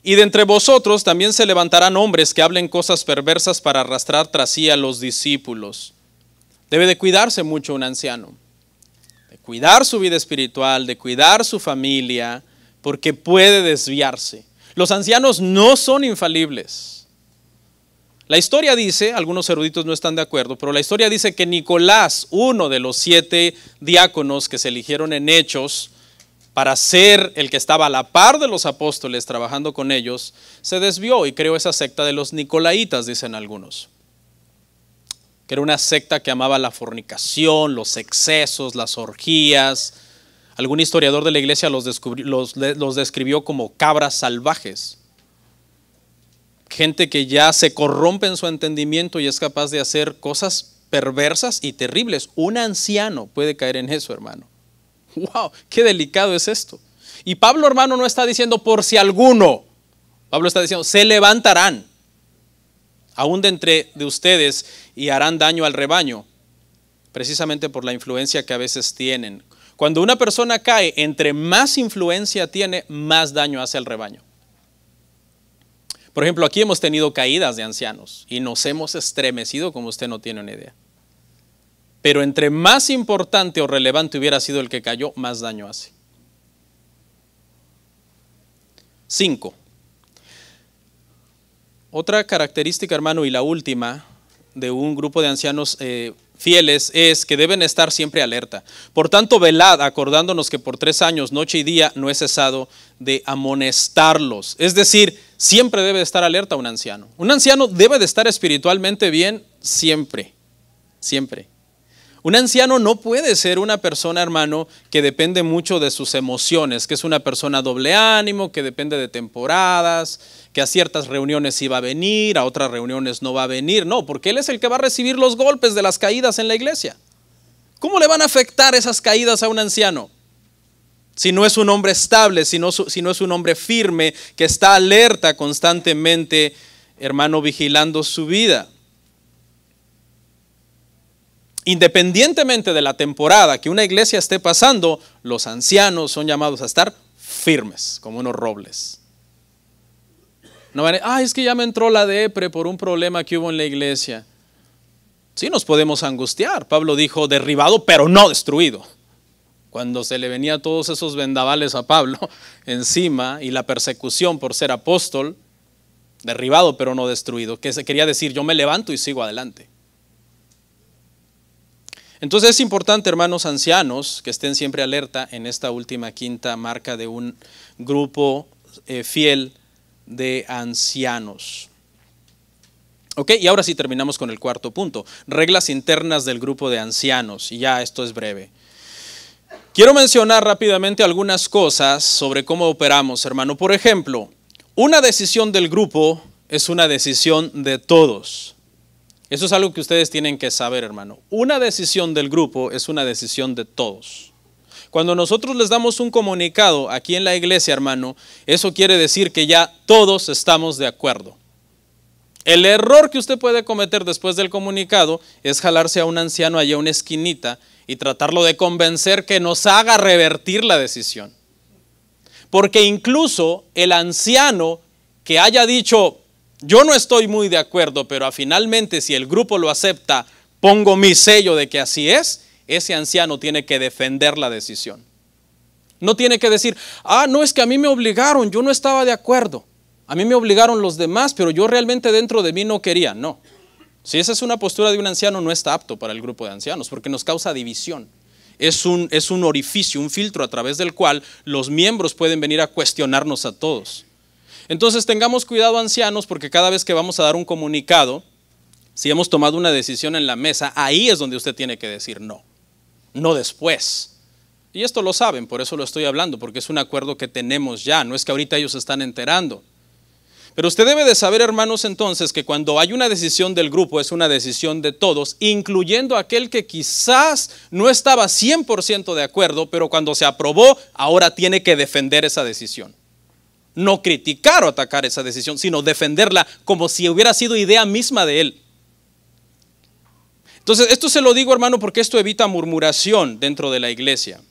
Y de entre vosotros también se levantarán hombres que hablen cosas perversas para arrastrar tras sí a los discípulos. Debe de cuidarse mucho un anciano, de cuidar su vida espiritual, de cuidar su familia, porque puede desviarse. Los ancianos no son infalibles. La historia dice, algunos eruditos no están de acuerdo, pero la historia dice que Nicolás, uno de los siete diáconos que se eligieron en hechos para ser el que estaba a la par de los apóstoles trabajando con ellos, se desvió y creó esa secta de los Nicolaitas, dicen algunos, que era una secta que amaba la fornicación, los excesos, las orgías. Algún historiador de la iglesia los, los describió como cabras salvajes gente que ya se corrompe en su entendimiento y es capaz de hacer cosas perversas y terribles. Un anciano puede caer en eso, hermano. ¡Wow! ¡Qué delicado es esto! Y Pablo, hermano, no está diciendo por si alguno. Pablo está diciendo, se levantarán, aún de entre de ustedes, y harán daño al rebaño, precisamente por la influencia que a veces tienen. Cuando una persona cae, entre más influencia tiene, más daño hace al rebaño. Por ejemplo, aquí hemos tenido caídas de ancianos y nos hemos estremecido como usted no tiene una idea. Pero entre más importante o relevante hubiera sido el que cayó, más daño hace. Cinco. Otra característica, hermano, y la última de un grupo de ancianos eh, fieles es que deben estar siempre alerta. Por tanto, velad, acordándonos que por tres años, noche y día, no he cesado de amonestarlos. Es decir, Siempre debe estar alerta un anciano. Un anciano debe de estar espiritualmente bien siempre, siempre. Un anciano no puede ser una persona, hermano, que depende mucho de sus emociones, que es una persona doble ánimo, que depende de temporadas, que a ciertas reuniones sí va a venir, a otras reuniones no va a venir. No, porque él es el que va a recibir los golpes de las caídas en la iglesia. ¿Cómo le van a afectar esas caídas a un anciano? Si no es un hombre estable, si no, es un hombre firme, que está alerta constantemente, hermano, vigilando su vida. Independientemente de la temporada que una iglesia esté pasando, los ancianos son llamados a estar firmes, como unos robles. No van a, ah, es que ya me entró la depre por un problema que hubo en la iglesia. Sí, nos podemos angustiar. Pablo dijo derribado, pero no destruido cuando se le venía todos esos vendavales a Pablo encima y la persecución por ser apóstol, derribado pero no destruido, que se quería decir, yo me levanto y sigo adelante. Entonces es importante, hermanos ancianos, que estén siempre alerta en esta última quinta marca de un grupo eh, fiel de ancianos. Ok, y ahora sí terminamos con el cuarto punto, reglas internas del grupo de ancianos, y ya esto es breve. Quiero mencionar rápidamente algunas cosas sobre cómo operamos, hermano. Por ejemplo, una decisión del grupo es una decisión de todos. Eso es algo que ustedes tienen que saber, hermano. Una decisión del grupo es una decisión de todos. Cuando nosotros les damos un comunicado aquí en la iglesia, hermano, eso quiere decir que ya todos estamos de acuerdo. El error que usted puede cometer después del comunicado es jalarse a un anciano allá a una esquinita y tratarlo de convencer que nos haga revertir la decisión. Porque incluso el anciano que haya dicho, yo no estoy muy de acuerdo, pero finalmente si el grupo lo acepta, pongo mi sello de que así es, ese anciano tiene que defender la decisión. No tiene que decir, ah, no es que a mí me obligaron, yo no estaba de acuerdo. A mí me obligaron los demás, pero yo realmente dentro de mí no quería. No, si esa es una postura de un anciano, no está apto para el grupo de ancianos, porque nos causa división. Es un, es un orificio, un filtro a través del cual los miembros pueden venir a cuestionarnos a todos. Entonces tengamos cuidado ancianos, porque cada vez que vamos a dar un comunicado, si hemos tomado una decisión en la mesa, ahí es donde usted tiene que decir no, no después. Y esto lo saben, por eso lo estoy hablando, porque es un acuerdo que tenemos ya, no es que ahorita ellos se están enterando. Pero usted debe de saber, hermanos, entonces que cuando hay una decisión del grupo es una decisión de todos, incluyendo aquel que quizás no estaba 100% de acuerdo, pero cuando se aprobó, ahora tiene que defender esa decisión. No criticar o atacar esa decisión, sino defenderla como si hubiera sido idea misma de él. Entonces, esto se lo digo, hermano, porque esto evita murmuración dentro de la iglesia.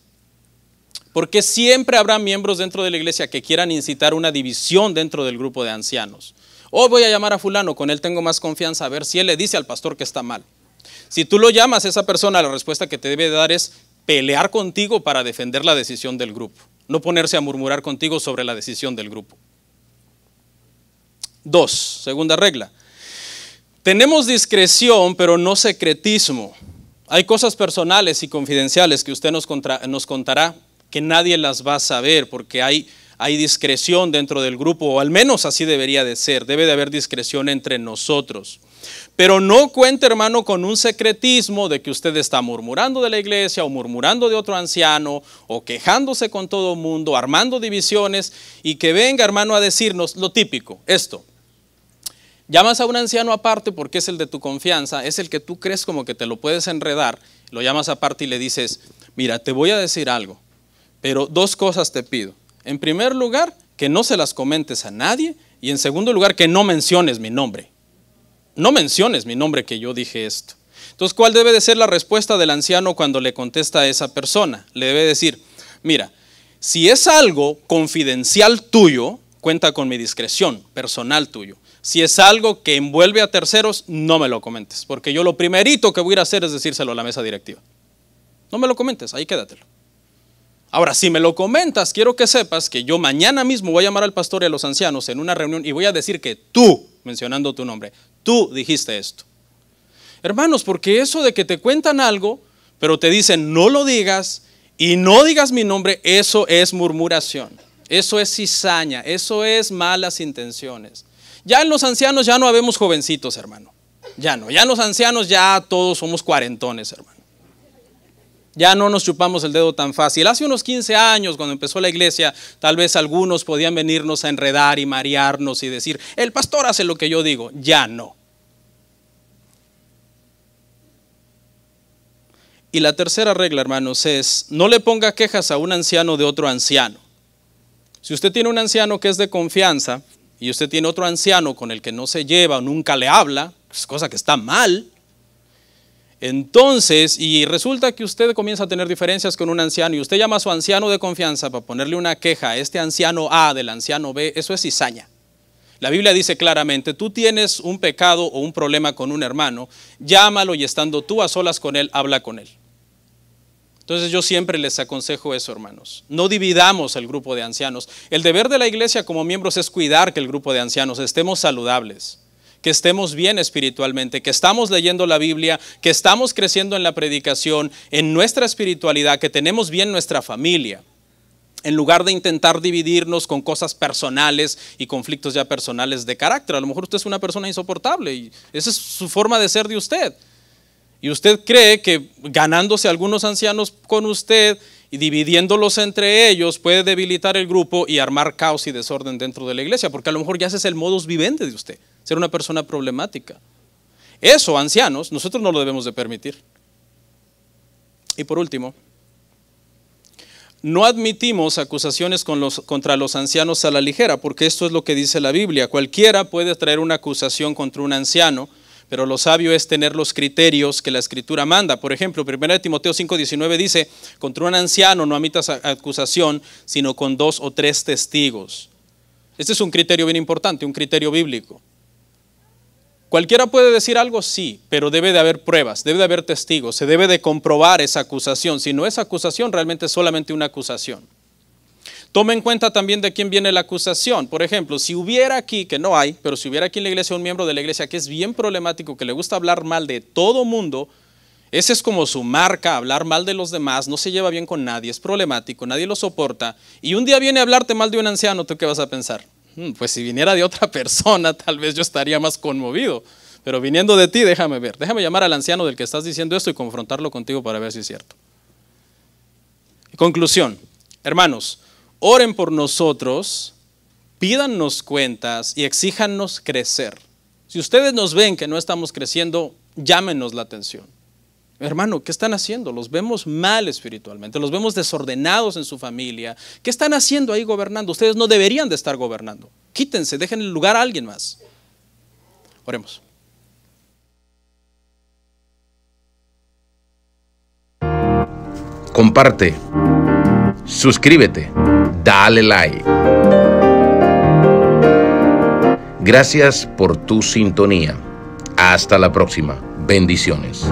Porque siempre habrá miembros dentro de la iglesia que quieran incitar una división dentro del grupo de ancianos. O voy a llamar a fulano, con él tengo más confianza, a ver si él le dice al pastor que está mal. Si tú lo llamas a esa persona, la respuesta que te debe dar es pelear contigo para defender la decisión del grupo, no ponerse a murmurar contigo sobre la decisión del grupo. Dos, segunda regla. Tenemos discreción, pero no secretismo. Hay cosas personales y confidenciales que usted nos, nos contará que nadie las va a saber porque hay, hay discreción dentro del grupo, o al menos así debería de ser, debe de haber discreción entre nosotros. Pero no cuente, hermano, con un secretismo de que usted está murmurando de la iglesia o murmurando de otro anciano o quejándose con todo el mundo, armando divisiones y que venga, hermano, a decirnos lo típico, esto. Llamas a un anciano aparte porque es el de tu confianza, es el que tú crees como que te lo puedes enredar, lo llamas aparte y le dices, mira, te voy a decir algo. Pero dos cosas te pido. En primer lugar, que no se las comentes a nadie. Y en segundo lugar, que no menciones mi nombre. No menciones mi nombre que yo dije esto. Entonces, ¿cuál debe de ser la respuesta del anciano cuando le contesta a esa persona? Le debe decir, mira, si es algo confidencial tuyo, cuenta con mi discreción personal tuyo. Si es algo que envuelve a terceros, no me lo comentes, porque yo lo primerito que voy a a hacer es decírselo a la mesa directiva. No me lo comentes, ahí quédatelo. Ahora, si me lo comentas, quiero que sepas que yo mañana mismo voy a llamar al pastor y a los ancianos en una reunión y voy a decir que tú, mencionando tu nombre, tú dijiste esto. Hermanos, porque eso de que te cuentan algo, pero te dicen no lo digas y no digas mi nombre, eso es murmuración, eso es cizaña, eso es malas intenciones. Ya en los ancianos ya no habemos jovencitos, hermano. Ya no, ya en los ancianos ya todos somos cuarentones, hermano. Ya no nos chupamos el dedo tan fácil. Hace unos 15 años, cuando empezó la iglesia, tal vez algunos podían venirnos a enredar y marearnos y decir, el pastor hace lo que yo digo. Ya no. Y la tercera regla, hermanos, es, no le ponga quejas a un anciano de otro anciano. Si usted tiene un anciano que es de confianza y usted tiene otro anciano con el que no se lleva o nunca le habla, es cosa que está mal, entonces, y resulta que usted comienza a tener diferencias con un anciano y usted llama a su anciano de confianza para ponerle una queja, a este anciano A del anciano B, eso es cizaña. La Biblia dice claramente, tú tienes un pecado o un problema con un hermano, llámalo y estando tú a solas con él, habla con él. Entonces yo siempre les aconsejo eso, hermanos. No dividamos el grupo de ancianos. El deber de la iglesia como miembros es cuidar que el grupo de ancianos estemos saludables que estemos bien espiritualmente, que estamos leyendo la Biblia, que estamos creciendo en la predicación, en nuestra espiritualidad, que tenemos bien nuestra familia en lugar de intentar dividirnos con cosas personales y conflictos ya personales de carácter. A lo mejor usted es una persona insoportable y esa es su forma de ser de usted. Y usted cree que ganándose algunos ancianos con usted y dividiéndolos entre ellos puede debilitar el grupo y armar caos y desorden dentro de la iglesia, porque a lo mejor ya ese es el modus vivendi de usted ser una persona problemática. Eso, ancianos, nosotros no lo debemos de permitir. Y por último, no admitimos acusaciones contra los ancianos a la ligera, porque esto es lo que dice la Biblia. Cualquiera puede traer una acusación contra un anciano, pero lo sabio es tener los criterios que la Escritura manda. Por ejemplo, 1 Timoteo 5:19 dice, contra un anciano no admitas acusación, sino con dos o tres testigos. Este es un criterio bien importante, un criterio bíblico. Cualquiera puede decir algo, sí, pero debe de haber pruebas, debe de haber testigos, se debe de comprobar esa acusación. Si no es acusación, realmente es solamente una acusación. Tome en cuenta también de quién viene la acusación. Por ejemplo, si hubiera aquí, que no hay, pero si hubiera aquí en la iglesia un miembro de la iglesia que es bien problemático, que le gusta hablar mal de todo mundo, ese es como su marca, hablar mal de los demás, no se lleva bien con nadie, es problemático, nadie lo soporta, y un día viene a hablarte mal de un anciano, ¿tú qué vas a pensar? Mm, pues si viniera de otra persona, tal vez yo estaría más conmovido. Pero viniendo de ti, déjame ver. Déjame llamar al anciano del que estás diciendo esto y confrontarlo contigo para ver si es cierto. Conclusión. Hermanos, oren por nosotros, pídanos cuentas y exíjannos crecer. Si ustedes nos ven que no estamos creciendo, llámenos la atención. Hermano, ¿qué están haciendo? Los vemos mal espiritualmente, los vemos desordenados en su familia. ¿Qué están haciendo ahí gobernando? Ustedes no deberían de estar gobernando. Quítense, dejen el lugar a alguien más. Oremos. Comparte, suscríbete, dale like. Gracias por tu sintonía. Hasta la próxima. Bendiciones.